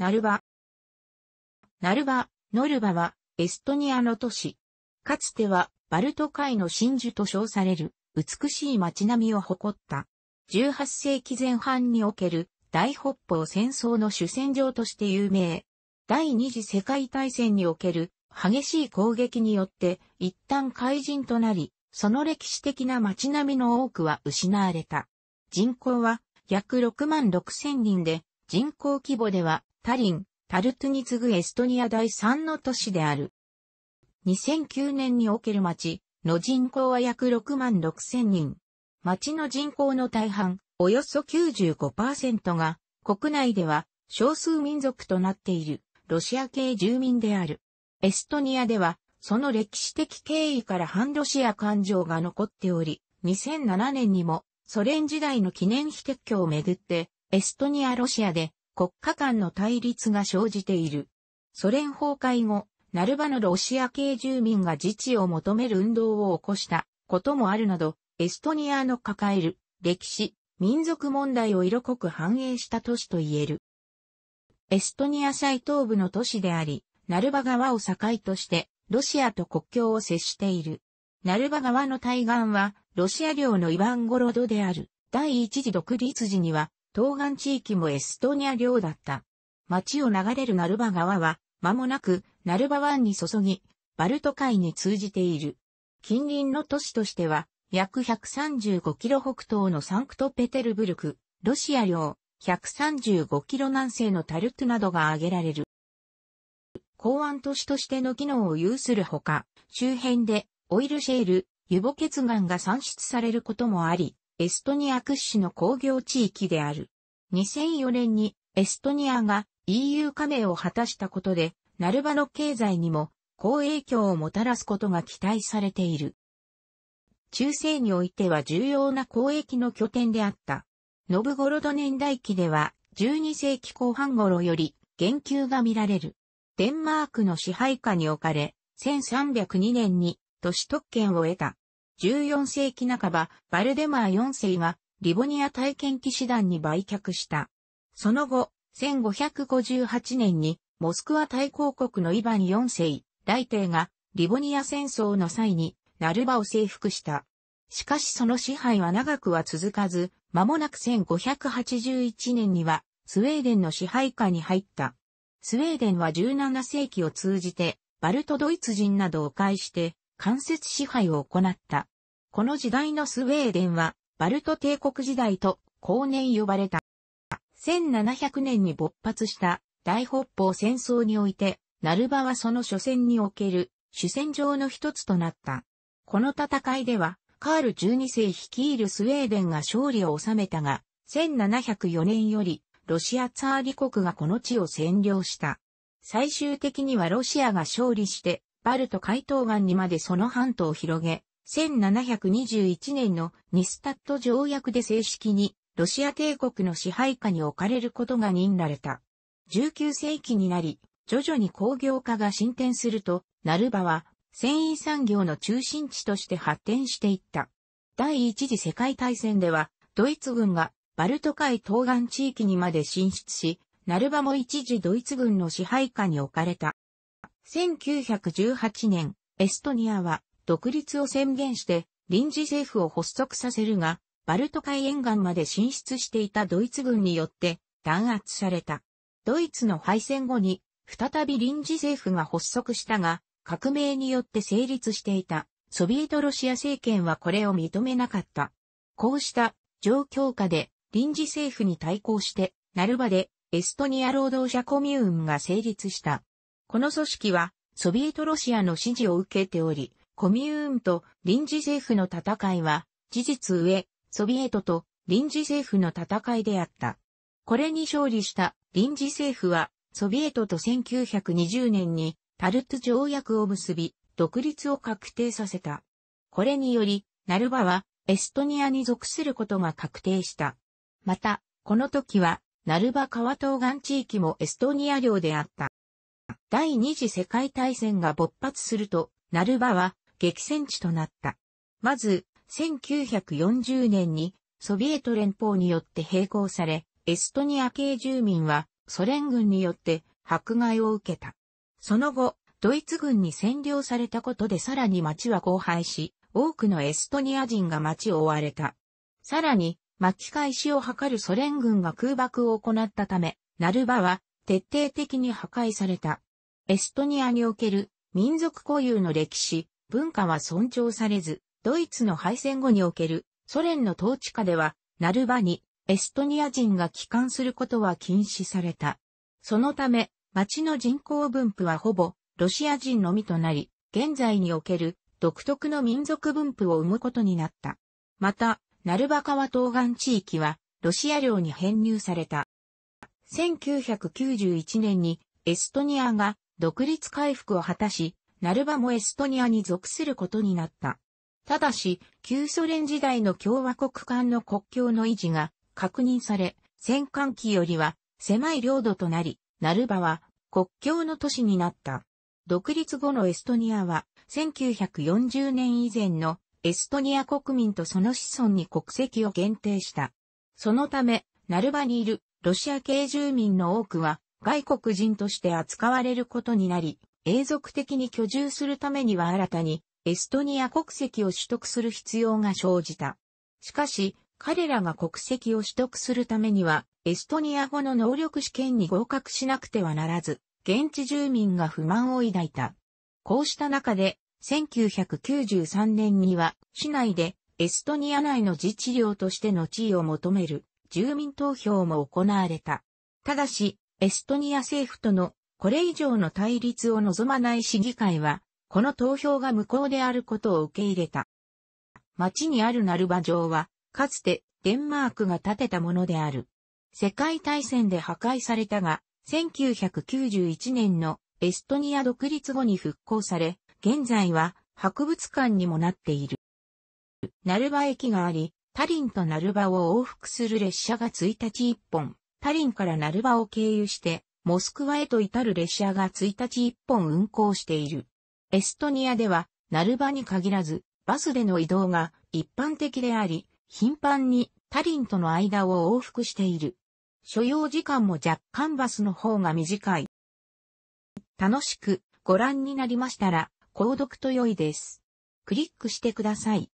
ナルバ。ナルバ、ノルバは、エストニアの都市。かつては、バルト海の真珠と称される、美しい街並みを誇った。18世紀前半における、大北方戦争の主戦場として有名。第二次世界大戦における、激しい攻撃によって、一旦怪人となり、その歴史的な街並みの多くは失われた。人口は、約6万6千人で、人口規模ではタリン、タルトゥに次ぐエストニア第3の都市である。2009年における町の人口は約6万6千人。町の人口の大半、およそ95%が国内では少数民族となっているロシア系住民である。エストニアではその歴史的経緯から反ロシア感情が残っており、2007年にもソ連時代の記念碑撤去をめぐってエストニア・ロシアで国家間の対立が生じている。ソ連崩壊後、ナルバのロシア系住民が自治を求める運動を起こしたこともあるなど、エストニアの抱える歴史、民族問題を色濃く反映した都市と言える。エストニア最東部の都市であり、ナルバ川を境として、ロシアと国境を接している。ナルバ川の対岸は、ロシア領のイァンゴロドである。第一次独立時には、東岸地域もエストニア領だった。町を流れるナルバ川は、間もなくナルバ湾に注ぎ、バルト海に通じている。近隣の都市としては、約135キロ北東のサンクトペテルブルク、ロシア領、135キロ南西のタルトゥなどが挙げられる。港湾都市としての機能を有するほか、周辺でオイルシェール、湯母血岩が産出されることもあり、エストニア屈指の工業地域である。2004年にエストニアが EU 加盟を果たしたことで、ナルバの経済にも好影響をもたらすことが期待されている。中世においては重要な交易の拠点であった。ノブゴロド年代記では12世紀後半頃より言及が見られる。デンマークの支配下に置かれ、1302年に都市特権を得た。14世紀半ば、バルデマー4世がリボニア体験騎士団に売却した。その後、1558年にモスクワ大公国のイヴァン4世、大帝がリボニア戦争の際にナルバを征服した。しかしその支配は長くは続かず、間もなく1581年にはスウェーデンの支配下に入った。スウェーデンは17世紀を通じてバルトドイツ人などを介して間接支配を行った。この時代のスウェーデンは、バルト帝国時代と後年呼ばれた。1700年に勃発した大北方戦争において、ナルバはその初戦における主戦場の一つとなった。この戦いでは、カール12世率いるスウェーデンが勝利を収めたが、1704年より、ロシアツァーリ国がこの地を占領した。最終的にはロシアが勝利して、バルト海東岸にまでその半島を広げ、1721年のニスタット条約で正式にロシア帝国の支配下に置かれることが任られた。19世紀になり、徐々に工業化が進展すると、ナルバは繊維産業の中心地として発展していった。第一次世界大戦では、ドイツ軍がバルト海東岸地域にまで進出し、ナルバも一時ドイツ軍の支配下に置かれた。1918年、エストニアは独立を宣言して臨時政府を発足させるが、バルト海沿岸まで進出していたドイツ軍によって弾圧された。ドイツの敗戦後に再び臨時政府が発足したが、革命によって成立していたソビエトロシア政権はこれを認めなかった。こうした状況下で臨時政府に対抗して、ナルバでエストニア労働者コミューンが成立した。この組織は、ソビエトロシアの支持を受けており、コミューンと臨時政府の戦いは、事実上、ソビエトと臨時政府の戦いであった。これに勝利した臨時政府は、ソビエトと1920年にタルト条約を結び、独立を確定させた。これにより、ナルバはエストニアに属することが確定した。また、この時は、ナルバ川東岸地域もエストニア領であった。第二次世界大戦が勃発すると、ナルバは激戦地となった。まず、1940年にソビエト連邦によって併合され、エストニア系住民はソ連軍によって迫害を受けた。その後、ドイツ軍に占領されたことでさらに町は荒廃し、多くのエストニア人が町を追われた。さらに、巻き返しを図るソ連軍が空爆を行ったため、ナルバは徹底的に破壊された。エストニアにおける民族固有の歴史、文化は尊重されず、ドイツの敗戦後におけるソ連の統治下では、ナルバにエストニア人が帰還することは禁止された。そのため、町の人口分布はほぼロシア人のみとなり、現在における独特の民族分布を生むことになった。また、ナルバ川東岸地域はロシア領に編入された。1991年にエストニアが独立回復を果たし、ナルバもエストニアに属することになった。ただし、旧ソ連時代の共和国間の国境の維持が確認され、戦艦機よりは狭い領土となり、ナルバは国境の都市になった。独立後のエストニアは1940年以前のエストニア国民とその子孫に国籍を限定した。そのため、ナルバにいるロシア系住民の多くは外国人として扱われることになり、永続的に居住するためには新たにエストニア国籍を取得する必要が生じた。しかし、彼らが国籍を取得するためには、エストニア語の能力試験に合格しなくてはならず、現地住民が不満を抱いた。こうした中で、1993年には、市内でエストニア内の自治領としての地位を求める住民投票も行われた。ただし、エストニア政府とのこれ以上の対立を望まない市議会は、この投票が無効であることを受け入れた。町にあるナルバ城は、かつてデンマークが建てたものである。世界大戦で破壊されたが、1991年のエストニア独立後に復興され、現在は博物館にもなっている。ナルバ駅があり、タリンとナルバを往復する列車が1日1本、タリンからナルバを経由して、モスクワへと至る列車が1日1本運行している。エストニアでは、ナルバに限らず、バスでの移動が一般的であり、頻繁にタリンとの間を往復している。所要時間も若干バスの方が短い。楽しくご覧になりましたら、購読と良いです。クリックしてください。